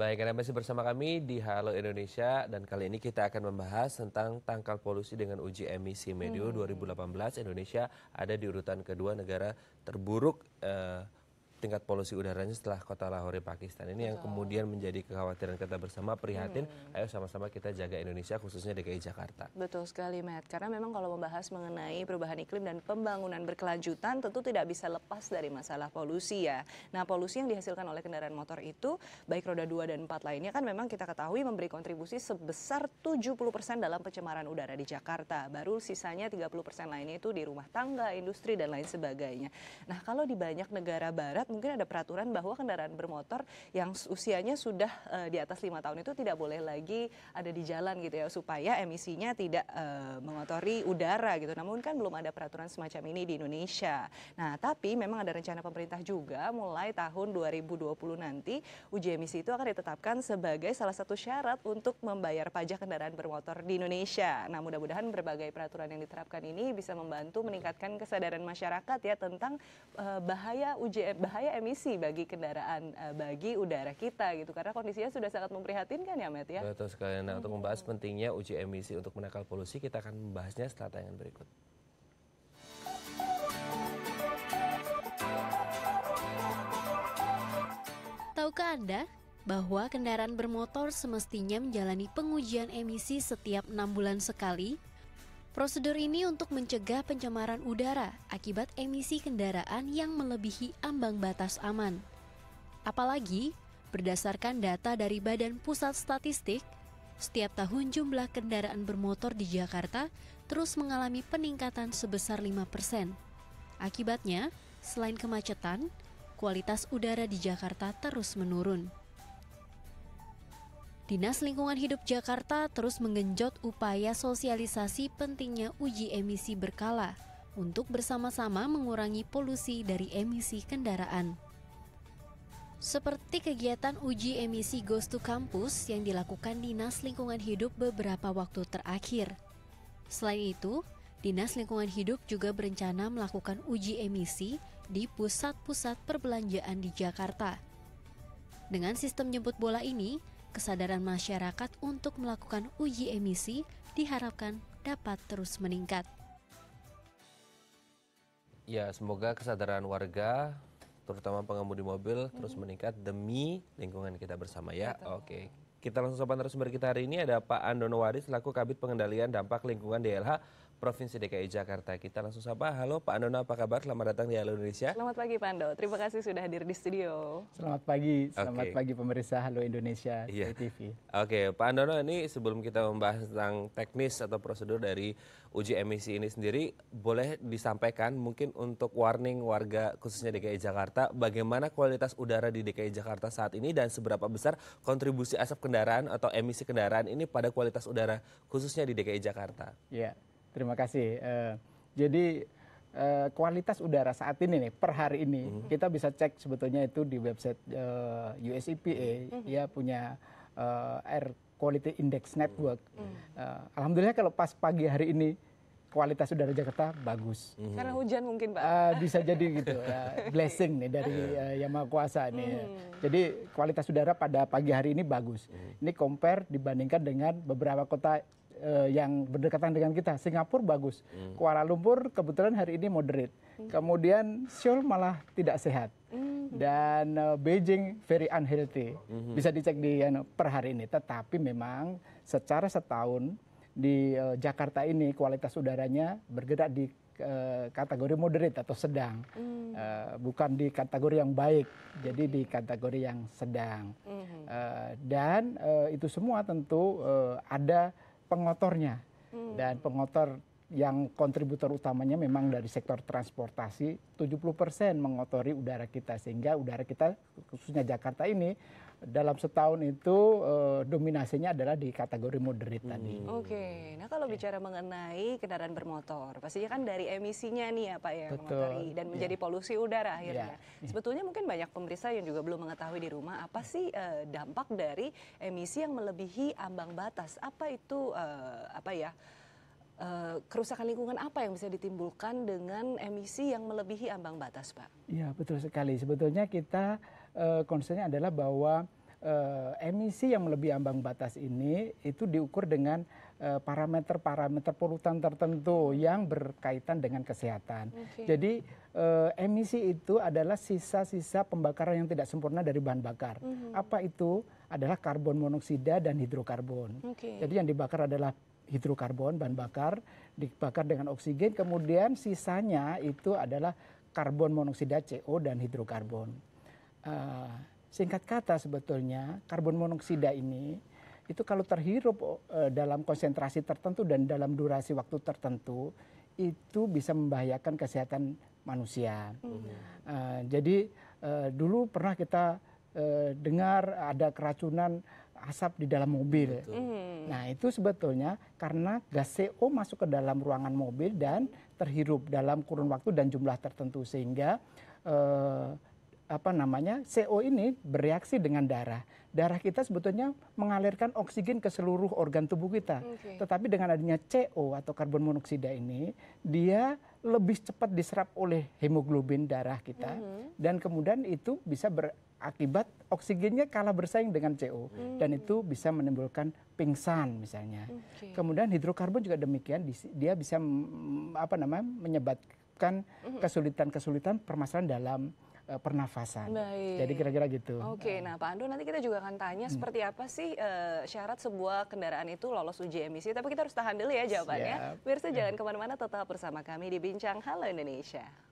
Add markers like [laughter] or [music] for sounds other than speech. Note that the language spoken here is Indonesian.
Baik, Anda masih bersama kami di Halo Indonesia dan kali ini kita akan membahas tentang tangkal polusi dengan uji emisi medio hmm. 2018 Indonesia ada di urutan kedua negara terburuk eh, tingkat polusi udaranya setelah kota Lahore Pakistan ini Betul. yang kemudian menjadi kekhawatiran kita bersama prihatin hmm. ayo sama-sama kita jaga Indonesia khususnya DKI Jakarta. Betul sekali Matt karena memang kalau membahas mengenai perubahan iklim dan pembangunan berkelanjutan tentu tidak bisa lepas dari masalah polusi ya. Nah, polusi yang dihasilkan oleh kendaraan motor itu baik roda 2 dan 4 lainnya kan memang kita ketahui memberi kontribusi sebesar 70% dalam pencemaran udara di Jakarta. Baru sisanya 30% lainnya itu di rumah tangga, industri dan lain sebagainya. Nah, kalau di banyak negara barat mungkin ada peraturan bahwa kendaraan bermotor yang usianya sudah uh, di atas lima tahun itu tidak boleh lagi ada di jalan gitu ya supaya emisinya tidak uh, mengotori udara gitu. Namun kan belum ada peraturan semacam ini di Indonesia. Nah, tapi memang ada rencana pemerintah juga mulai tahun 2020 nanti uji emisi itu akan ditetapkan sebagai salah satu syarat untuk membayar pajak kendaraan bermotor di Indonesia. Nah, mudah-mudahan berbagai peraturan yang diterapkan ini bisa membantu meningkatkan kesadaran masyarakat ya tentang uh, bahaya uji bahaya berbahaya emisi bagi kendaraan uh, bagi udara kita gitu karena kondisinya sudah sangat memprihatinkan ya Matt ya. Betul sekali. Nah, untuk hmm. membahas pentingnya uji emisi untuk menekan polusi kita akan membahasnya setelah tayangan berikut. Tahukah Anda bahwa kendaraan bermotor semestinya menjalani pengujian emisi setiap enam bulan sekali Prosedur ini untuk mencegah pencemaran udara akibat emisi kendaraan yang melebihi ambang batas aman. Apalagi, berdasarkan data dari Badan Pusat Statistik, setiap tahun jumlah kendaraan bermotor di Jakarta terus mengalami peningkatan sebesar 5%. Akibatnya, selain kemacetan, kualitas udara di Jakarta terus menurun. Dinas Lingkungan Hidup Jakarta terus menggenjot upaya sosialisasi pentingnya uji emisi berkala untuk bersama-sama mengurangi polusi dari emisi kendaraan. Seperti kegiatan uji emisi Ghost to Campus yang dilakukan Dinas Lingkungan Hidup beberapa waktu terakhir. Selain itu, Dinas Lingkungan Hidup juga berencana melakukan uji emisi di pusat-pusat perbelanjaan di Jakarta. Dengan sistem jemput bola ini, kesadaran masyarakat untuk melakukan uji emisi diharapkan dapat terus meningkat. Ya, semoga kesadaran warga terutama pengemudi mobil hmm. terus mm-hmm. meningkat demi lingkungan kita bersama ya. Betul. Oke. Kita langsung sopan sumber kita hari ini ada Pak Andono Waris selaku Kabit Pengendalian Dampak Lingkungan DLH. Provinsi DKI Jakarta. Kita langsung sapa. Halo Pak Andono, apa kabar? Selamat datang di Halo Indonesia. Selamat pagi Pak Ando. Terima kasih sudah hadir di studio. Selamat pagi. Selamat okay. pagi pemirsa Halo Indonesia yeah. TV. Oke, okay. Pak Andono ini sebelum kita membahas tentang teknis atau prosedur dari uji emisi ini sendiri, boleh disampaikan mungkin untuk warning warga khususnya DKI Jakarta bagaimana kualitas udara di DKI Jakarta saat ini dan seberapa besar kontribusi asap kendaraan atau emisi kendaraan ini pada kualitas udara khususnya di DKI Jakarta? Iya. Yeah terima kasih eh, jadi eh, kualitas udara saat ini nih per hari ini mhm. kita bisa cek sebetulnya itu di website eh, us epa mhm. dia punya air quality index mhm. network alhamdulillah kalau pas pagi hari ini kualitas udara Jakarta bagus. Mm -hmm. Karena hujan mungkin pak. Uh, bisa jadi gitu, uh, [laughs] blessing nih dari uh, iya. Yang Maha Kuasa nih. Mm. Jadi kualitas udara pada pagi hari ini bagus. Mm. Ini compare dibandingkan dengan beberapa kota Eh, yang berdekatan dengan kita. Singapura bagus. Hmm. Kuala Lumpur kebetulan hari ini moderate. Hmm. Kemudian Seoul malah tidak sehat. Hmm. Dan uh, Beijing very unhealthy. Hmm. Bisa dicek di you eh, know, per hari ini. Tetapi memang secara setahun di uh, Jakarta ini kualitas udaranya bergerak di kategori moderate atau sedang, Hmm. bukan di kategori yang baik, jadi di kategori yang sedang. -hmm. dan itu semua tentu ada pengotornya hmm. dan pengotor yang kontributor utamanya memang dari sektor transportasi 70% mengotori udara kita sehingga udara kita khususnya Jakarta ini dalam setahun itu eh, dominasinya adalah di kategori moderate hmm. tadi. Oke, okay. nah kalau okay. bicara mengenai kendaraan bermotor, pastinya kan dari emisinya nih ya Pak ya mengotori dan iya. menjadi yeah. polusi udara akhirnya. Yeah. Iya. Sebetulnya mungkin banyak pemirsa yang juga belum mengetahui di rumah apa sih eh, dampak dari emisi yang melebihi ambang batas. Apa itu eh, apa ya? Eh, kerusakan lingkungan apa yang bisa ditimbulkan dengan emisi yang melebihi ambang batas, Pak? Ya, betul sekali. Sebetulnya kita uh, concernnya adalah bahwa uh, emisi yang melebihi ambang batas ini itu diukur dengan parameter-parameter polutan tertentu yang berkaitan dengan kesehatan. Okay. Jadi emisi itu adalah sisa-sisa pembakaran yang tidak sempurna dari bahan bakar. Mm -hmm. Apa itu? Adalah karbon monoksida dan hidrokarbon. Okay. Jadi yang dibakar adalah hidrokarbon bahan bakar dibakar dengan oksigen kemudian sisanya itu adalah karbon monoksida CO dan hidrokarbon. Uh, singkat kata sebetulnya karbon monoksida ini itu kalau terhirup uh, dalam konsentrasi tertentu dan dalam durasi waktu tertentu itu bisa membahayakan kesehatan manusia. Uh, jadi uh, dulu pernah kita uh, dengar ada keracunan asap di dalam mobil. Betul. Hmm. Nah itu sebetulnya karena gas CO masuk ke dalam ruangan mobil dan terhirup dalam kurun waktu dan jumlah tertentu sehingga eh, apa namanya CO ini bereaksi dengan darah. Darah kita sebetulnya mengalirkan oksigen ke seluruh organ tubuh kita. Okay. Tetapi dengan adanya CO atau karbon monoksida ini, dia lebih cepat diserap oleh hemoglobin darah kita mm -hmm. dan kemudian itu bisa ber akibat oksigennya kalah bersaing dengan CO hmm. dan itu bisa menimbulkan pingsan misalnya. Okay. Kemudian hidrokarbon juga demikian dia bisa apa namanya menyebabkan kesulitan-kesulitan permasalahan dalam e, pernafasan. Baik. Jadi kira-kira gitu. Oke, okay, nah Pak Ando nanti kita juga akan tanya hmm. seperti apa sih uh, syarat sebuah kendaraan itu lolos uji emisi. Tapi kita harus tahan dulu ya jawabannya. Siap. Ya. jangan kemana-mana tetap bersama kami di Bincang Halo Indonesia.